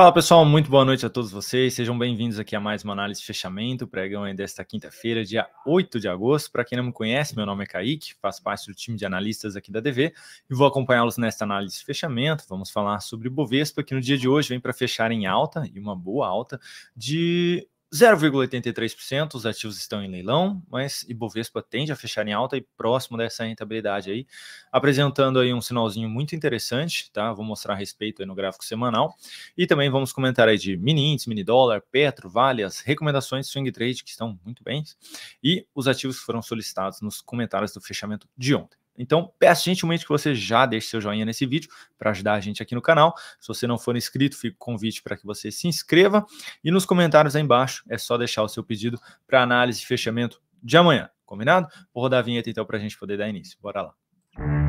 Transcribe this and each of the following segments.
Fala pessoal, muito boa noite a todos vocês. Sejam bem-vindos aqui a mais uma análise de fechamento, pregão aí desta quinta-feira, dia 8 de agosto. Para quem não me conhece, meu nome é Kaique, faço parte do time de analistas aqui da DV e vou acompanhá-los nesta análise de fechamento. Vamos falar sobre Bovespa, que no dia de hoje vem para fechar em alta, e uma boa alta, de 0,83%, os ativos estão em leilão, mas Ibovespa tende a fechar em alta e próximo dessa rentabilidade aí, apresentando aí um sinalzinho muito interessante, tá? Vou mostrar a respeito aí no gráfico semanal. E também vamos comentar aí de mini índice, mini dólar, Petro, Vale, as recomendações swing trade que estão muito bem e os ativos que foram solicitados nos comentários do fechamento de ontem. Então, peço gentilmente que você já deixe seu joinha nesse vídeo para ajudar a gente aqui no canal. Se você não for inscrito, fica o convite para que você se inscreva. E nos comentários aí embaixo é só deixar o seu pedido para análise e fechamento de amanhã. Combinado? Vou rodar a vinheta então para a gente poder dar início. Bora lá. Música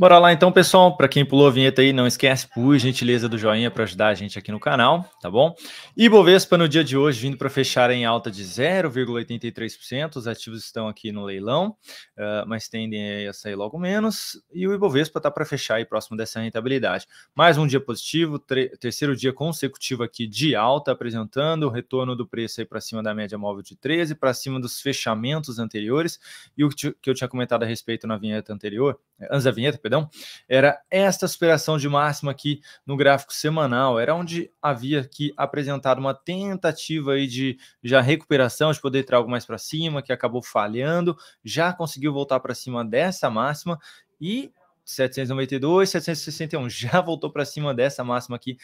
Bora lá então, pessoal. Para quem pulou a vinheta aí, não esquece, por gentileza, do joinha para ajudar a gente aqui no canal, tá bom? E Bovespa no dia de hoje vindo para fechar em alta de 0,83%. Os ativos estão aqui no leilão, uh, mas tendem a sair logo menos. E o Ibovespa está para fechar aí próximo dessa rentabilidade. Mais um dia positivo, terceiro dia consecutivo aqui de alta, apresentando o retorno do preço aí para cima da média móvel de 13, para cima dos fechamentos anteriores. E o que eu tinha comentado a respeito na vinheta anterior, antes da vinheta, perdão, era esta superação de máxima aqui no gráfico semanal, era onde havia que apresentado uma tentativa aí de já recuperação, de poder entrar algo mais para cima, que acabou falhando, já conseguiu voltar para cima dessa máxima e 792, 761 já voltou para cima dessa máxima aqui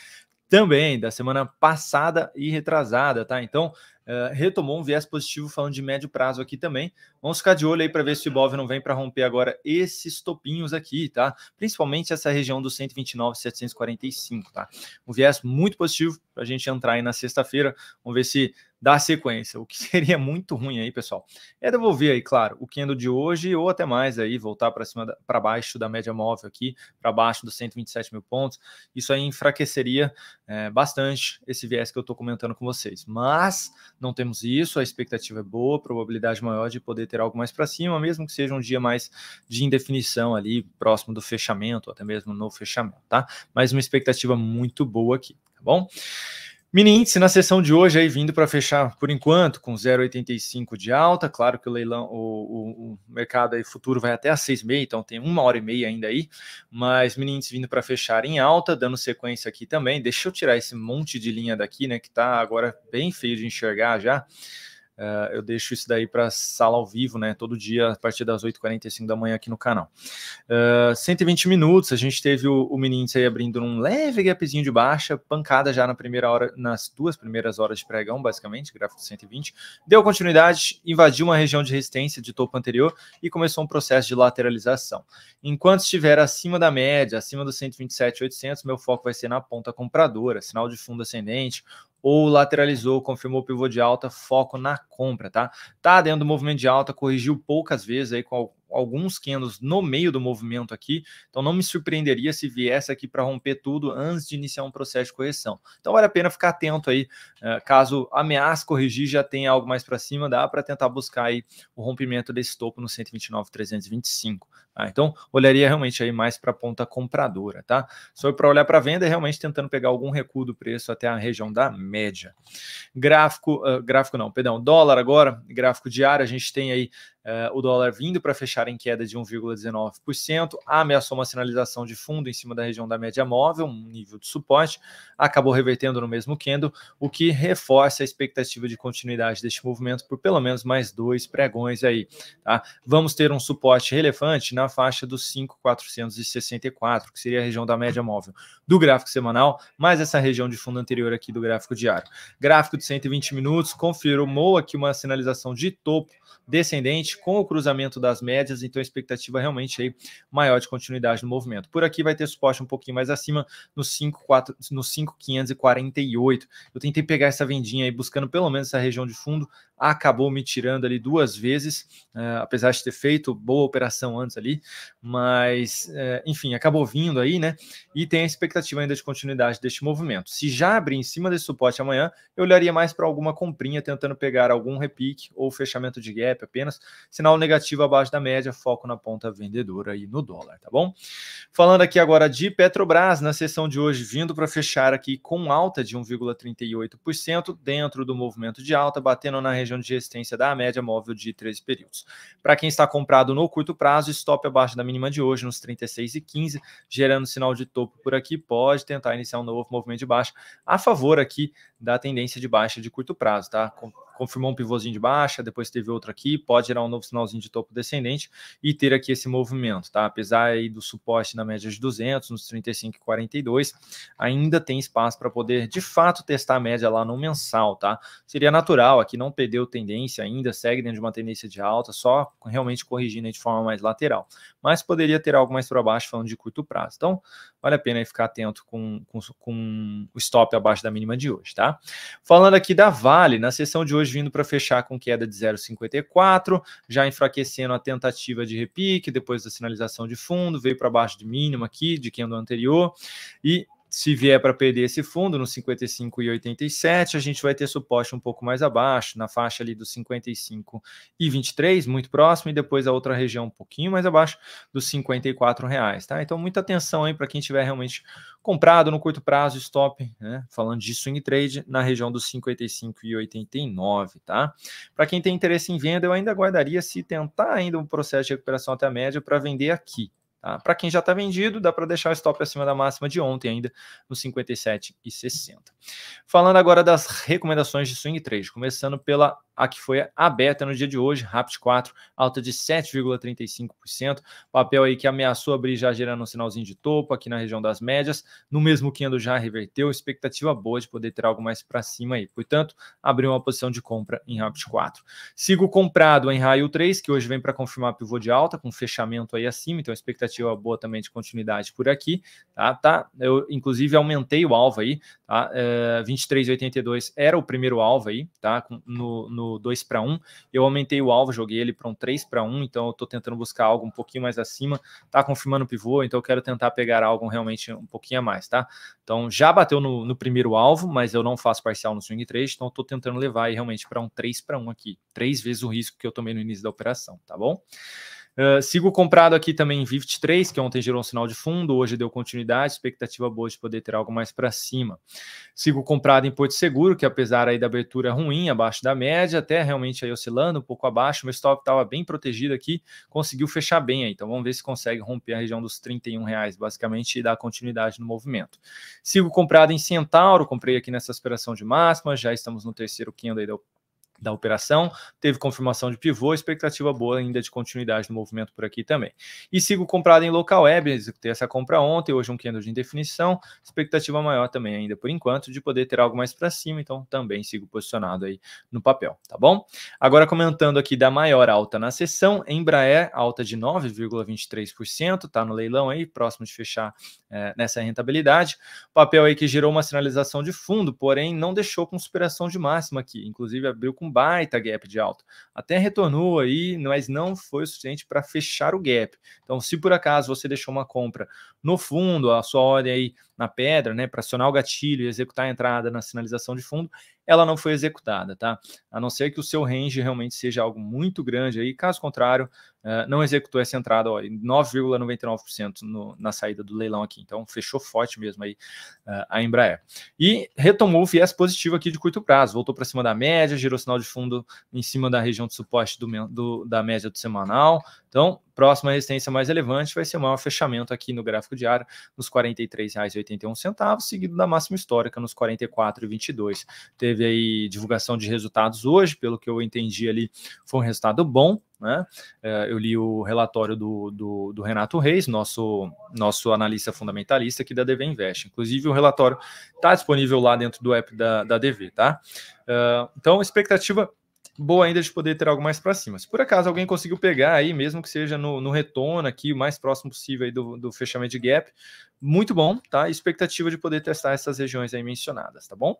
também da semana passada e retrasada, tá? Então, eh, retomou um viés positivo falando de médio prazo aqui também. Vamos ficar de olho aí para ver se o Ibov não vem para romper agora esses topinhos aqui, tá? Principalmente essa região dos 129,745, tá? Um viés muito positivo para a gente entrar aí na sexta-feira. Vamos ver se dar sequência. O que seria muito ruim aí, pessoal, é devolver aí, claro, o candle de hoje ou até mais aí, voltar para cima para baixo da média móvel aqui, para baixo dos 127 mil pontos. Isso aí enfraqueceria é, bastante esse viés que eu estou comentando com vocês. Mas não temos isso, a expectativa é boa, probabilidade maior de poder ter algo mais para cima, mesmo que seja um dia mais de indefinição ali, próximo do fechamento, até mesmo no fechamento, tá? Mas uma expectativa muito boa aqui, tá bom? Mini índice na sessão de hoje aí vindo para fechar por enquanto com 0,85 de alta. Claro que o leilão, o, o, o, mercado aí futuro vai até às seis e meia, então tem uma hora e meia ainda aí. Mas mini índice vindo para fechar em alta, dando sequência aqui também. Deixa eu tirar esse monte de linha daqui, né, que tá agora bem feio de enxergar já. Uh, eu deixo isso daí para sala ao vivo, né? Todo dia a partir das 8h45 da manhã aqui no canal. Uh, eh, 120 minutos, a gente teve o, o menino aí abrindo um leve gapzinho de baixa, pancada já na primeira hora, nas duas primeiras horas de pregão, basicamente, gráfico de 120. Deu continuidade, invadiu uma região de resistência de topo anterior e começou um processo de lateralização. Enquanto estiver acima da média, acima dos 127,800, meu foco vai ser na ponta compradora, sinal de fundo ascendente, ou lateralizou, confirmou o pivô de alta, foco na compra, tá? Tá dentro do movimento de alta, corrigiu poucas vezes aí com alguns candles no meio do movimento aqui, então não me surpreenderia se viesse aqui para romper tudo antes de iniciar um processo de correção. Então vale a pena ficar atento aí, eh, caso ameaça corrigir, já tem algo mais para cima, dá para tentar buscar aí o rompimento desse topo no 129.325. Ah, tá? então, olharia realmente aí mais para a ponta compradora, tá? Só para olhar para venda, é realmente tentando pegar algum recuo do preço até a região da média. Gráfico, uh, gráfico não, perdão, dólar agora, gráfico diário, a gente tem aí eh, o dólar vindo para fechar em queda de 1,19%, ameaçou uma sinalização de fundo em cima da região da média móvel, um nível de suporte, acabou revertendo no mesmo candle, o que reforça a expectativa de continuidade deste movimento por pelo menos mais dois pregões aí. Tá? Vamos ter um suporte relevante na faixa dos 5,464, que seria a região da média móvel do gráfico semanal, mais essa região de fundo anterior aqui do gráfico diário. Gráfico de 120 minutos confirmou aqui uma sinalização de topo descendente com o cruzamento das médias, então a expectativa realmente aí maior de continuidade no movimento. Por aqui vai ter suporte um pouquinho mais acima no 54 no 5548. Eu tentei pegar essa vendinha aí buscando pelo menos essa região de fundo, acabou me tirando ali duas vezes, uh, apesar de ter feito boa operação antes ali, mas uh, enfim, acabou vindo aí, né? E tem a expectativa ainda de continuidade deste movimento. Se já abrir em cima desse suporte amanhã, eu olharia mais para alguma comprinha tentando pegar algum repique ou fechamento de gap apenas, Sinal negativo abaixo da média, foco na ponta vendedora e no dólar, tá bom? Falando aqui agora de Petrobras, na sessão de hoje, vindo para fechar aqui com alta de 1,38% dentro do movimento de alta, batendo na região de resistência da média móvel de 13 períodos. Para quem está comprado no curto prazo, stop abaixo da mínima de hoje, nos 36,15, gerando sinal de topo por aqui, pode tentar iniciar um novo movimento de baixa a favor aqui da tendência de baixa de curto prazo, tá? confirmou um pivôzinho de baixa, depois teve outro aqui, pode gerar um novo sinalzinho de topo descendente e ter aqui esse movimento, tá? Apesar aí do suporte na média de 200, nos 35 e 42, ainda tem espaço para poder de fato testar a média lá no mensal, tá? Seria natural, aqui não perdeu tendência ainda, segue dentro de uma tendência de alta, só realmente corrigindo de forma mais lateral, mas poderia ter algo mais para baixo falando de curto prazo. Então, vale a pena ficar atento com, com, com o stop abaixo da mínima de hoje, tá? Falando aqui da Vale, na sessão de hoje hoje vindo para fechar com queda de 0,54, já enfraquecendo a tentativa de repique depois da sinalização de fundo, veio para baixo de mínimo aqui, de quem andou é anterior, e se vier para perder esse fundo no 55 e 87, a gente vai ter suporte um pouco mais abaixo, na faixa ali dos 55 e 23, muito próximo, e depois a outra região um pouquinho mais abaixo dos 54 reais, tá? Então muita atenção aí para quem tiver realmente comprado no curto prazo stop, né? Falando de swing trade na região dos 55 e 89, tá? Para quem tem interesse em venda, eu ainda guardaria se tentar ainda um processo de recuperação até a média para vender aqui, Tá? Para quem já está vendido, dá para deixar o stop acima da máxima de ontem ainda, no 57,60. Falando agora das recomendações de swing trade, começando pela a que foi aberta no dia de hoje, RAPT 4, alta de 7,35%, papel aí que ameaçou abrir já gerando um sinalzinho de topo aqui na região das médias, no mesmo candle já reverteu, expectativa boa de poder ter algo mais para cima aí, portanto, abriu uma posição de compra em RAPT 4. Sigo comprado em raio 3, que hoje vem para confirmar pivô de alta, com fechamento aí acima, então expectativa boa também de continuidade por aqui, tá? tá? Eu, inclusive, aumentei o alvo aí, tá? É, eh, 23,82 era o primeiro alvo aí, tá? No, no 2 para 1. Eu aumentei o alvo, joguei ele para um 3 para 1, então eu estou tentando buscar algo um pouquinho mais acima. está confirmando o pivô, então eu quero tentar pegar algo realmente um pouquinho a mais, tá? Então já bateu no, no primeiro alvo, mas eu não faço parcial no swing trade, então eu estou tentando levar aí realmente para um 3 para 1 aqui, três vezes o risco que eu tomei no início da operação, tá bom? Ah, sigo comprado aqui também em VIFT3, que ontem gerou um sinal de fundo, hoje deu continuidade, expectativa boa de poder ter algo mais para cima. Sigo comprado em Porto Seguro, que apesar aí da abertura ruim, abaixo da média, até realmente aí oscilando um pouco abaixo, meu stop estava bem protegido aqui, conseguiu fechar bem aí, então vamos ver se consegue romper a região dos 31 reais, basicamente, e dar continuidade no movimento. Sigo comprado em Centauro, comprei aqui nessa aspiração de máxima, já estamos no terceiro candle aí da operação, teve confirmação de pivô, expectativa boa ainda de continuidade do movimento por aqui também. E sigo comprado em local web, executei essa compra ontem, hoje um candle de indefinição, expectativa maior também ainda por enquanto de poder ter algo mais para cima, então também sigo posicionado aí no papel, tá bom? Agora comentando aqui da maior alta na sessão, Embraer alta de 9,23%, tá no leilão aí, próximo de fechar é, nessa rentabilidade. Papel aí que gerou uma sinalização de fundo, porém não deixou com superação de máxima aqui, inclusive abriu com com baita gap de alta. Até retornou aí, mas não foi o suficiente para fechar o gap. Então, se por acaso você deixou uma compra no fundo, a sua ordem aí na pedra, né, para acionar o gatilho e executar a entrada na sinalização de fundo, ela não foi executada, tá? A não ser que o seu range realmente seja algo muito grande aí, caso contrário, é, não executou essa entrada, 9,99% na saída do leilão aqui. Então, fechou forte mesmo aí uh, a Embraer. E retomou o viés positivo aqui de curto prazo, voltou para cima da média, gerou sinal de fundo em cima da região de suporte do, do, da média do semanal. Então, próxima resistência mais relevante vai ser o maior fechamento aqui no gráfico diário, nos R$ 43,81, seguido da máxima histórica, nos R$ 44,22. Teve aí divulgação de resultados hoje, pelo que eu entendi ali, foi um resultado bom, né? É, eu li o relatório do, do, do, Renato Reis, nosso, nosso analista fundamentalista aqui da DV Invest. Inclusive, o relatório está disponível lá dentro do app da, da DV, tá? É, então, expectativa boa ainda de poder ter algo mais para cima. Se por acaso alguém conseguiu pegar aí, mesmo que seja no, no retorno aqui, o mais próximo possível aí do, do fechamento de gap, muito bom, tá? Expectativa de poder testar essas regiões aí mencionadas, tá bom?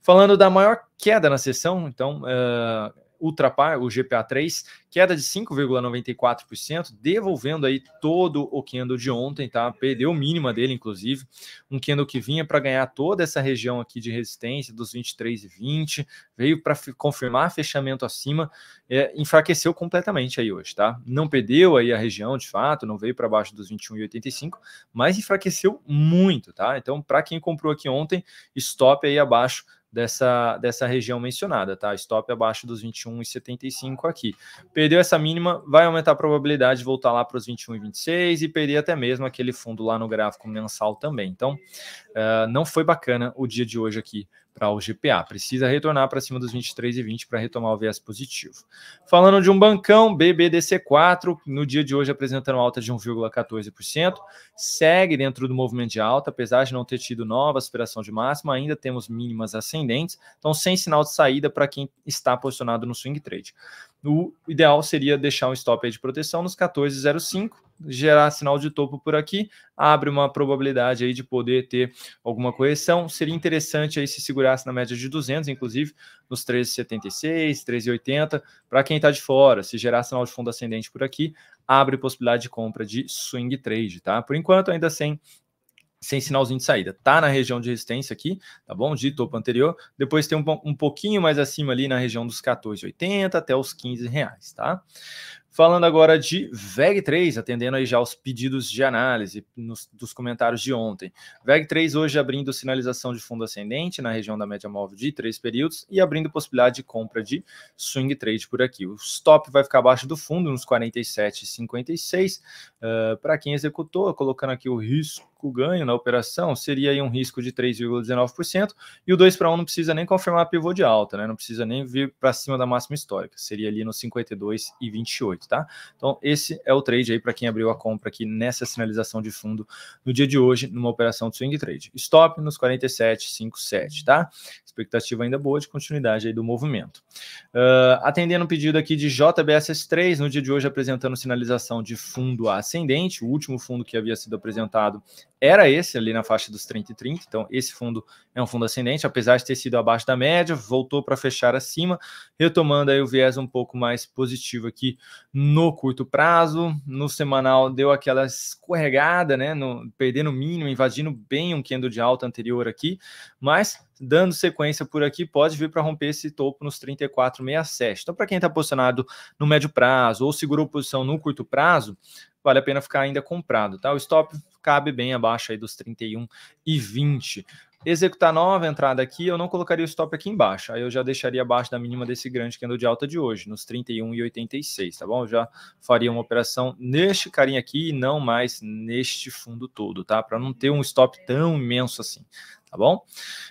Falando da maior queda na sessão, então, uh, ultrapar o GPA3, queda de 5,94%, devolvendo aí todo o candle de ontem, tá? Perdeu o mínima dele, inclusive, um candle que vinha para ganhar toda essa região aqui de resistência dos 23 e 20, veio para confirmar fechamento acima, é, enfraqueceu completamente aí hoje, tá? Não perdeu aí a região, de fato, não veio para baixo dos 21,85, mas enfraqueceu muito, tá? Então, para quem comprou aqui ontem, stop aí abaixo dessa, dessa região mencionada, tá? Stop abaixo dos 21,75 aqui. Perdeu essa mínima, vai aumentar a probabilidade de voltar lá para os 21,26 e perder até mesmo aquele fundo lá no gráfico mensal também. Então, uh, não foi bacana o dia de hoje aqui para o GPA. Precisa retornar para cima dos 23,20 para retomar o viés positivo. Falando de um bancão, BBDC4, no dia de hoje apresentando alta de 1,14%, segue dentro do movimento de alta, apesar de não ter tido nova aspiração de máxima, ainda temos mínimas ascendentes, então sem sinal de saída para quem está posicionado no swing trade. O ideal seria deixar um stop de proteção nos 14,05, gerar sinal de topo por aqui, abre uma probabilidade aí de poder ter alguma correção. Seria interessante aí se segurasse na média de 200, inclusive nos 13,76, 13,80, para quem está de fora. Se gerar sinal de fundo ascendente por aqui, abre possibilidade de compra de swing trade, tá? Por enquanto ainda sem sem sinalzinho de saída. Tá na região de resistência aqui, tá bom? De topo anterior. Depois tem um, um pouquinho mais acima ali na região dos 14,80 até os 15 reais, tá? Falando agora de VEG3, atendendo aí já aos pedidos de análise nos, dos comentários de ontem. VEG3 hoje abrindo sinalização de fundo ascendente na região da média móvel de três períodos e abrindo possibilidade de compra de swing trade por aqui. O stop vai ficar abaixo do fundo, nos 47,56. Uh, ah, Para quem executou, colocando aqui o risco ganho na operação, seria aí um risco de 3,19%. E o 2 para 1 não precisa nem confirmar pivô de alta, né? não precisa nem vir para cima da máxima histórica, seria ali no 52,28. 18, tá? Então, esse é o trade aí para quem abriu a compra aqui nessa sinalização de fundo no dia de hoje, numa operação de swing trade. Stop nos 47,57, tá? Expectativa ainda boa de continuidade aí do movimento. Uh, atendendo o pedido aqui de JBSS3, no dia de hoje apresentando sinalização de fundo ascendente, o último fundo que havia sido apresentado era esse ali na faixa dos 30 e 30, então esse fundo é um fundo ascendente, apesar de ter sido abaixo da média, voltou para fechar acima, retomando aí o viés um pouco mais positivo aqui no curto prazo. No semanal deu aquela escorregada, né? No, perdendo o mínimo, invadindo bem um candle de alta anterior aqui, mas dando sequência por aqui, pode vir para romper esse topo nos 34,67. Então, para quem está posicionado no médio prazo ou segurou posição no curto prazo, vale a pena ficar ainda comprado, tá? O stop cabe bem abaixo aí dos 31 e 20 executar nova entrada aqui, eu não colocaria o stop aqui embaixo. Aí eu já deixaria abaixo da mínima desse grande candle de alta de hoje, nos 31,86, tá bom? Eu já faria uma operação neste carinha aqui e não mais neste fundo todo, tá? Para não ter um stop tão imenso assim, tá bom?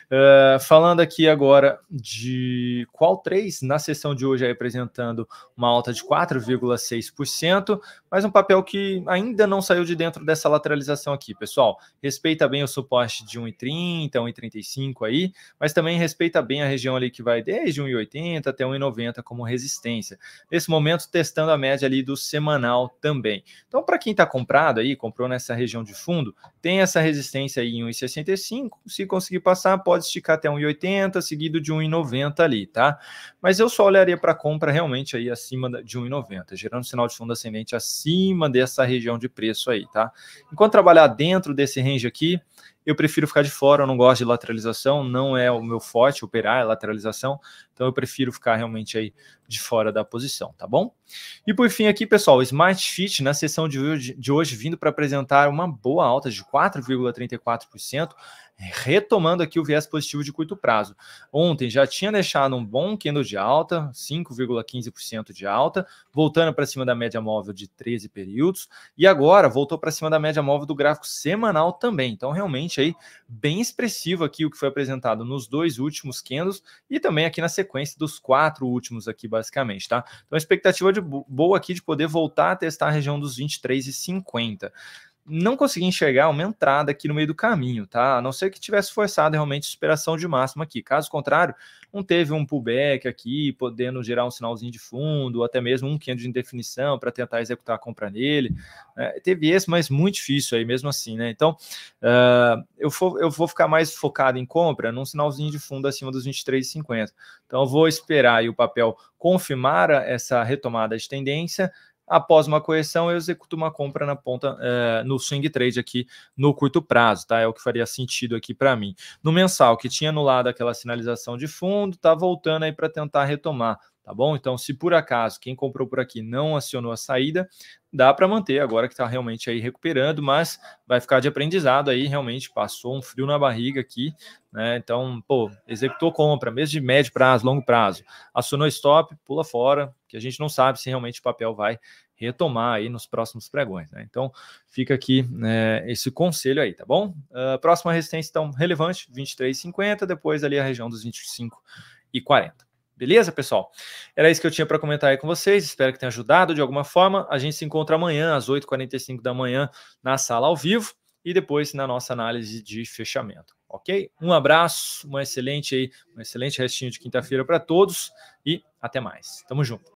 Uh, falando aqui agora de qual 3, na sessão de hoje apresentando uma alta de 4,6%, mas um papel que ainda não saiu de dentro dessa lateralização aqui, pessoal. Respeita bem o suporte de 1,30, 1,35 aí, mas também respeita bem a região ali que vai desde 1,80 até 1,90 como resistência. Nesse momento, testando a média ali do semanal também. Então, para quem está comprado aí, comprou nessa região de fundo, tem essa resistência aí em 1,65, se conseguir passar, pode esticar até 1,80, seguido de 1,90 ali, tá? Mas eu só olharia para compra realmente aí acima de 1,90, gerando sinal de fundo ascendente acima dessa região de preço aí, tá? Enquanto trabalhar dentro desse range aqui, eu prefiro ficar de fora, eu não gosto de lateralização, não é o meu forte operar, a é lateralização, então eu prefiro ficar realmente aí de fora da posição, tá bom? E por fim aqui, pessoal, o Smart Fit na sessão de hoje, de hoje vindo para apresentar uma boa alta de 4,34%, retomando aqui o viés positivo de curto prazo. Ontem já tinha deixado um bom candle de alta, 5,15% de alta, voltando para cima da média móvel de 13 períodos, e agora voltou para cima da média móvel do gráfico semanal também. Então, realmente aí bem expressivo aqui o que foi apresentado nos dois últimos candles e também aqui na sequência dos quatro últimos aqui basicamente, tá? Então, expectativa de boa aqui de poder voltar a testar a região dos 23,50 não consegui enxergar uma entrada aqui no meio do caminho, tá? A não ser que tivesse forçado realmente superação de máxima aqui. Caso contrário, não teve um pullback aqui, podendo gerar um sinalzinho de fundo, ou até mesmo um candle de indefinição para tentar executar a compra nele. É, teve esse, mas muito difícil aí mesmo assim, né? Então, uh, eu, for, eu vou ficar mais focado em compra num sinalzinho de fundo acima dos 23,50. Então, eu vou esperar aí o papel confirmar essa retomada de tendência, Após uma correção, eu executo uma compra na ponta é, no swing trade aqui no curto prazo, tá? É o que faria sentido aqui para mim. No mensal, que tinha anulado aquela sinalização de fundo, tá voltando aí para tentar retomar tá bom? Então, se por acaso quem comprou por aqui não acionou a saída, dá para manter agora que está realmente aí recuperando, mas vai ficar de aprendizado aí, realmente passou um frio na barriga aqui, né? Então, pô, executou compra, mesmo de médio prazo, longo prazo, acionou stop, pula fora, que a gente não sabe se realmente o papel vai retomar aí nos próximos pregões, né? Então, fica aqui né, esse conselho aí, tá bom? Uh, próxima resistência, então, relevante, 23,50, depois ali a região dos 25 e 40. Beleza, pessoal? Era isso que eu tinha para comentar aí com vocês. Espero que tenha ajudado de alguma forma. A gente se encontra amanhã às 8h45 da manhã na sala ao vivo e depois na nossa análise de fechamento, ok? Um abraço, uma excelente aí, um excelente restinho de quinta-feira para todos e até mais. Tamo junto.